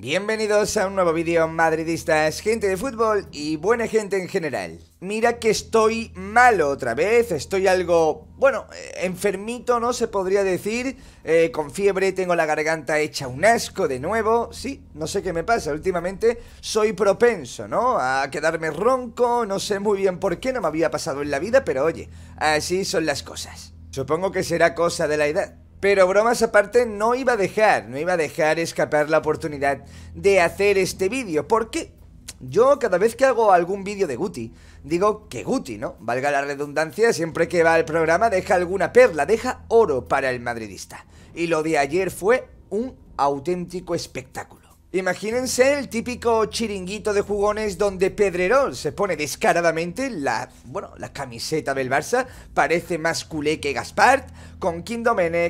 Bienvenidos a un nuevo vídeo madridistas, gente de fútbol y buena gente en general. Mira que estoy malo otra vez, estoy algo, bueno, eh, enfermito no se podría decir, eh, con fiebre tengo la garganta hecha un asco de nuevo, sí, no sé qué me pasa, últimamente soy propenso, ¿no? A quedarme ronco, no sé muy bien por qué, no me había pasado en la vida, pero oye, así son las cosas. Supongo que será cosa de la edad. Pero bromas aparte, no iba a dejar, no iba a dejar escapar la oportunidad de hacer este vídeo. Porque yo cada vez que hago algún vídeo de Guti, digo que Guti, ¿no? Valga la redundancia, siempre que va al programa deja alguna perla, deja oro para el madridista. Y lo de ayer fue un auténtico espectáculo. Imagínense el típico chiringuito de jugones donde Pedrerol se pone descaradamente la, bueno, la camiseta del Barça, parece más culé que Gaspard, con Kim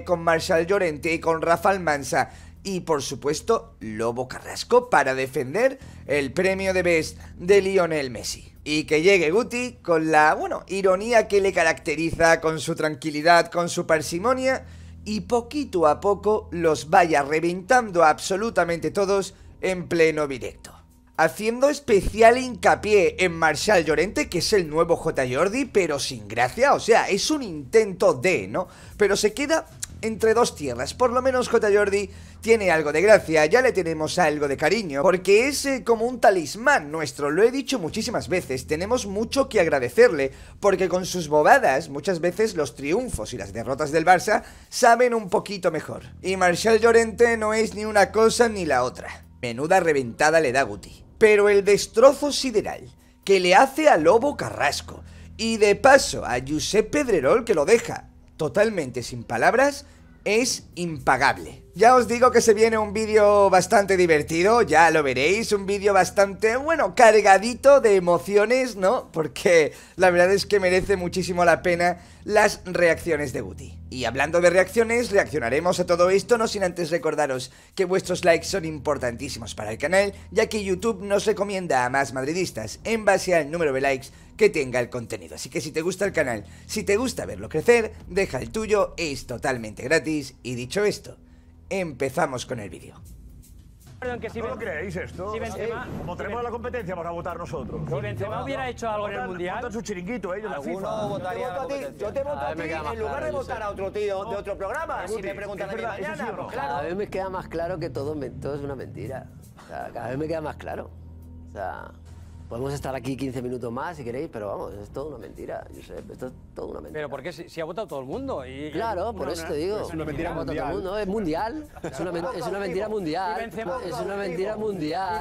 con Marshall Llorente y con Rafa Mansa Y por supuesto, Lobo Carrasco para defender el premio de Best de Lionel Messi. Y que llegue Guti con la, bueno, ironía que le caracteriza, con su tranquilidad, con su parsimonia y poquito a poco los vaya reventando absolutamente todos en pleno directo. Haciendo especial hincapié en Marshall Llorente, que es el nuevo J. Jordi, pero sin gracia, o sea, es un intento de, ¿no? Pero se queda entre dos tierras. Por lo menos J. Jordi tiene algo de gracia, ya le tenemos algo de cariño, porque es eh, como un talismán nuestro, lo he dicho muchísimas veces, tenemos mucho que agradecerle, porque con sus bobadas muchas veces los triunfos y las derrotas del Barça saben un poquito mejor. Y Marshall Llorente no es ni una cosa ni la otra. Menuda reventada le da Guti. Pero el destrozo sideral que le hace a Lobo Carrasco, y de paso a Josep Pedrerol que lo deja totalmente sin palabras, es impagable. Ya os digo que se viene un vídeo bastante divertido, ya lo veréis, un vídeo bastante, bueno, cargadito de emociones, ¿no? Porque la verdad es que merece muchísimo la pena las reacciones de Buti. Y hablando de reacciones, reaccionaremos a todo esto no sin antes recordaros que vuestros likes son importantísimos para el canal, ya que YouTube nos recomienda a más madridistas en base al número de likes que tenga el contenido. Así que si te gusta el canal, si te gusta verlo crecer, deja el tuyo, es totalmente gratis y dicho esto empezamos con el vídeo. Que ¿No creéis esto? Si Benzema, sí. Como tenemos la competencia, vamos a votar nosotros. Si Benzema no, hubiera hecho algo en el Mundial... Votan su chiringuito ellos la Votaría yo, te voto a ti, yo te voto a ti en lugar de votar a otro tío de otro programa. si me preguntan pues, a mí mañana, claro. Cada vez me queda más claro que todo, es una mentira. O sea, cada vez me queda más claro. O sea... Podemos estar aquí 15 minutos más si queréis, pero vamos, es todo una mentira, Yo sé, Esto es todo una mentira. Pero porque qué? Si, ha votado todo el mundo. Claro, por eso te digo. Es una mentira mundial. Todo es mundial. Es una, mentira mundial. es una mentira mundial.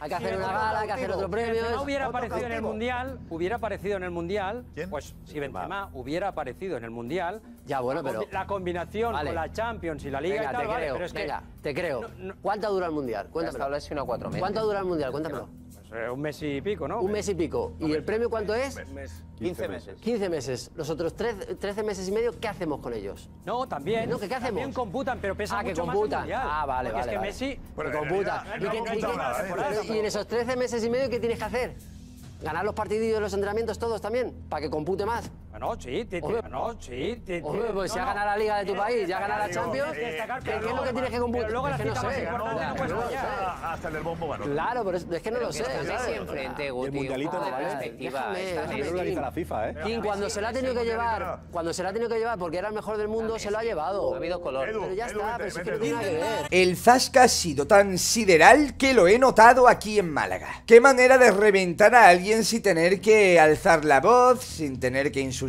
hay que hacer una gala, hay que hacer otro premio. Si hubiera aparecido en el mundial, hubiera aparecido en el mundial. Pues si Benzema hubiera aparecido en el mundial. Ya, bueno, pero. La combinación con la Champions y la Liga venga, y tal, te creo, venga, te creo. ¿Cuánto dura el mundial? Cuéntamelo. Establece una cuatro meses. ¿Cuánto dura el mundial? Cuéntamelo. Eh, un mes y pico, ¿no? Un mes y pico. ¿Y el premio cuánto es? 15 meses. 15 meses. Los otros 13, meses y medio, ¿qué hacemos con ellos? No, también. No, ¿qué, hacemos? También computan, pero pesan ah, que computan. ah, vale, vale. Es que Messi computa. Y, en esos 13 meses y medio, ¿qué tienes que hacer? ¿Ganar los partidos los entrenamientos todos también? ¿Para que compute más? No sí, tío. bueno, sí, tío. pues si ha ganado la liga de tu país, ya ha ganado la Champions, ¿qué es lo que tienes que cumplir? luego la cita no puedes Hasta el del bombo Claro, pero es que no lo sé. Estás siempre en Guti. El mundialito no vale. Perspectiva. no la FIFA, ¿eh? Kim, cuando se la ha tenido que llevar, cuando se la ha tenido que llevar porque era el mejor del mundo, se lo ha llevado. Ha habido color. Pero ya está, pero pues, que no tiene que ver. El Zasca ha sido tan sideral que lo he notado aquí en Málaga. Qué manera de reventar a alguien sin tener que alzar la voz, sin tener que insultar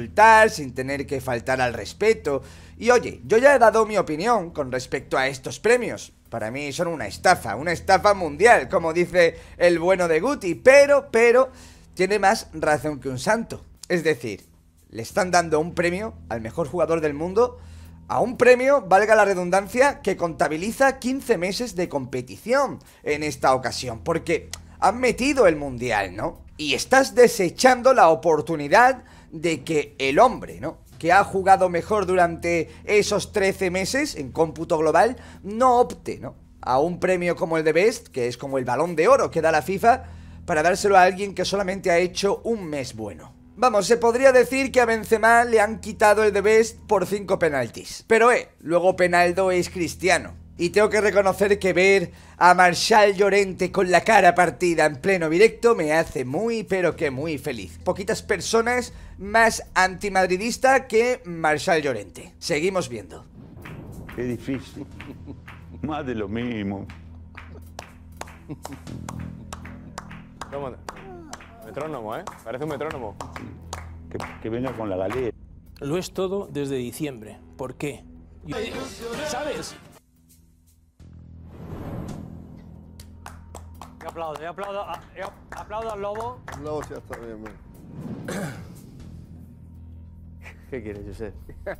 sin tener que faltar al respeto. Y oye, yo ya he dado mi opinión con respecto a estos premios. Para mí son una estafa, una estafa mundial, como dice el bueno de Guti, pero, pero, tiene más razón que un santo. Es decir, le están dando un premio al mejor jugador del mundo a un premio, valga la redundancia, que contabiliza 15 meses de competición en esta ocasión, porque han metido el Mundial, ¿no? Y estás desechando la oportunidad de que el hombre, ¿no? que ha jugado mejor durante esos 13 meses en cómputo global, no opte, ¿no? A un premio como el de Best, que es como el balón de oro que da la FIFA, para dárselo a alguien que solamente ha hecho un mes bueno. Vamos, se podría decir que a Benzema le han quitado el de Best por 5 penaltis. Pero eh, luego Penaldo es cristiano. Y tengo que reconocer que ver a Marshall Llorente con la cara partida en pleno directo me hace muy pero que muy feliz. Poquitas personas más antimadridista que Marshall Llorente. Seguimos viendo. Qué difícil. Más de lo mismo. Metrónomo, ¿eh? Parece un metrónomo. Que, que venga con la galera. Lo es todo desde diciembre. ¿Por qué? ¿Sabes? Yo aplaudo, yo aplaudo, yo aplaudo al lobo. El lobo ha está bien, ¿Qué quieres, José?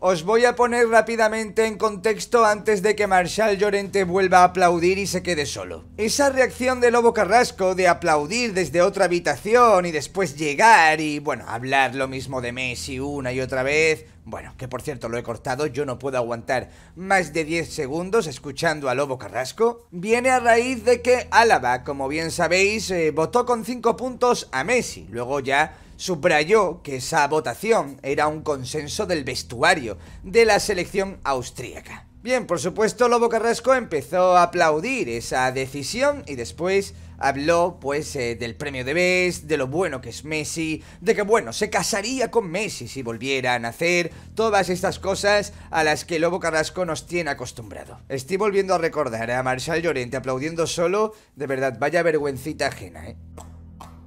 Os voy a poner rápidamente en contexto antes de que Marshall Llorente vuelva a aplaudir y se quede solo. Esa reacción de Lobo Carrasco de aplaudir desde otra habitación y después llegar y, bueno, hablar lo mismo de Messi una y otra vez, bueno, que por cierto lo he cortado, yo no puedo aguantar más de 10 segundos escuchando a Lobo Carrasco. Viene a raíz de que Álava, como bien sabéis, eh, votó con 5 puntos a Messi. Luego ya Subrayó que esa votación era un consenso del vestuario de la selección austríaca. Bien, por supuesto, Lobo Carrasco empezó a aplaudir esa decisión y después habló, pues, eh, del premio de Best, de lo bueno que es Messi, de que, bueno, se casaría con Messi si volviera a nacer, todas estas cosas a las que Lobo Carrasco nos tiene acostumbrado. Estoy volviendo a recordar a Marshall Llorente aplaudiendo solo, de verdad, vaya vergüencita ajena, ¿eh?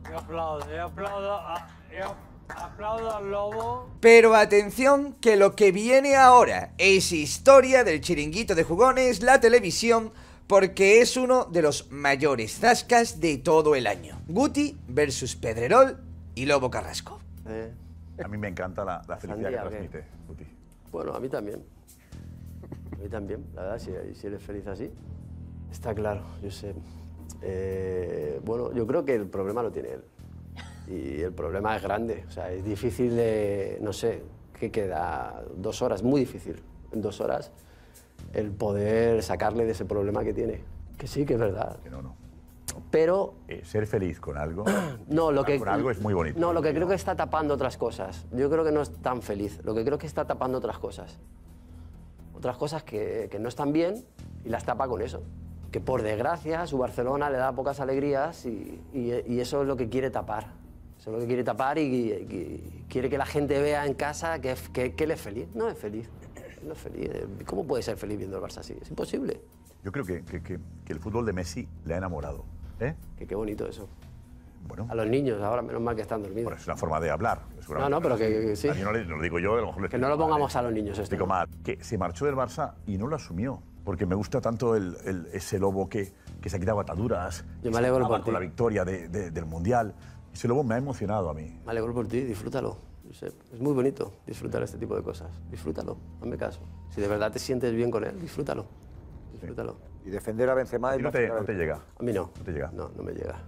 Yo aplaudo, aplaudo ah. Eh, aplaudo al lobo. Pero atención que lo que viene ahora es historia del chiringuito de jugones, la televisión, porque es uno de los mayores zascas de todo el año. Guti versus Pedrerol y Lobo Carrasco. Eh. A mí me encanta la, la felicidad que transmite, Guti. Bueno, a mí también. A mí también, la verdad, si, eres feliz así, está claro, yo sé. Eh, bueno, yo creo que el problema lo tiene él y el problema es grande. O sea, es difícil de, no sé, ¿qué queda? Dos horas, muy difícil. En dos horas el poder sacarle de ese problema que tiene. Que sí, que es verdad. Que no, no. Pero... Eh, ser feliz con algo, no, lo que, con algo es muy bonito. No, lo que creo que está tapando otras cosas. Yo creo que no es tan feliz. Lo que creo que está tapando otras cosas. Otras cosas que, que no están bien y las tapa con eso. Que por desgracia su Barcelona le da pocas alegrías y, y, y eso es lo que quiere tapar. Solo que quiere tapar y, quiere que la gente vea en casa que, que, él es feliz. No es feliz. No es feliz. ¿Cómo puede ser feliz viendo el Barça así? Es imposible. Yo creo que, el fútbol de Messi le ha enamorado. ¿eh? qué bonito eso. Bueno. A los niños, ahora menos mal que están dormidos. es una forma de hablar. No, no, pero que, sí. A no, lo digo yo, a lo mejor Que no lo pongamos a los niños esto. Digo que se marchó del Barça y no lo asumió. Porque me gusta tanto ese lobo que, que se ha quitado ataduras. Yo me alegro con la victoria del Mundial. Y luego me ha emocionado a mí. Me alegro por ti, disfrútalo. Es muy bonito disfrutar este tipo de cosas. Disfrútalo, hazme caso. Si de verdad te sientes bien con él, disfrútalo. Disfrútalo. Y defender a Benzema... Y no, te, llega. A mí no. No te llega. No, no me llega.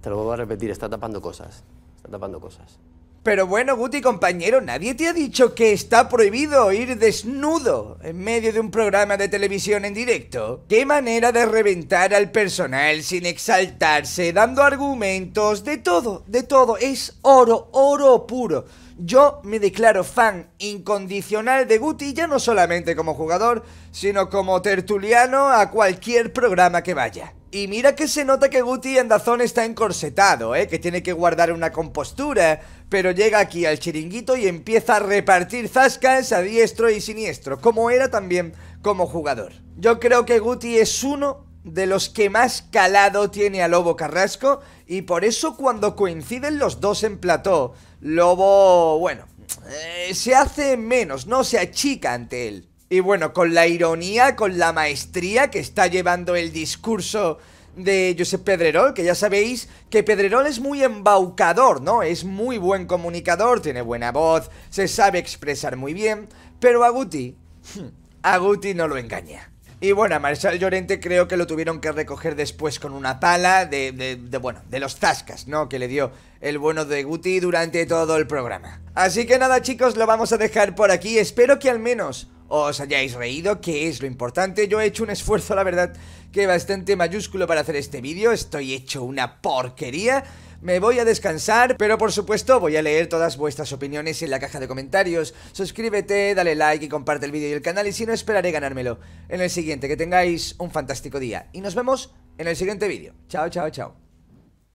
Te lo voy a repetir, está tapando cosas. Está tapando cosas. Pero bueno, Guti, compañero, nadie te ha dicho que está prohibido ir desnudo en medio de un programa de televisión en directo. Qué manera de reventar al personal sin exaltarse, dando argumentos, de todo, de todo. Es oro, oro puro. Yo me declaro fan incondicional de Guti, ya no solamente como jugador, sino como tertuliano a cualquier programa que vaya. Y mira que se nota que Guti Andazón está encorsetado, ¿eh? que tiene que guardar una compostura, pero llega aquí al chiringuito y empieza a repartir zascas a diestro y siniestro, como era también como jugador. Yo creo que Guti es uno de los que más calado tiene a Lobo Carrasco y por eso cuando coinciden los dos en plató, Lobo, bueno, eh, se hace menos, no se achica ante él. Y bueno, con la ironía, con la maestría que está llevando el discurso de Josep Pedrerol, que ya sabéis que Pedrerol es muy embaucador, ¿no? Es muy buen comunicador, tiene buena voz, se sabe expresar muy bien, pero a Guti, hmm, a Guti no lo engaña. Y bueno, a Marshall Llorente creo que lo tuvieron que recoger después con una pala de, de, de, bueno, de los tascas, ¿no? Que le dio el bueno de Guti durante todo el programa. Así que nada chicos, lo vamos a dejar por aquí, espero que al menos os hayáis reído, que es lo importante. Yo he hecho un esfuerzo, la verdad, que bastante mayúsculo para hacer este vídeo. Estoy hecho una porquería. Me voy a descansar, pero por supuesto voy a leer todas vuestras opiniones en la caja de comentarios. Suscríbete, dale like y comparte el vídeo y el canal y si no esperaré ganármelo. En el siguiente, que tengáis un fantástico día y nos vemos en el siguiente vídeo. Chao, chao, chao.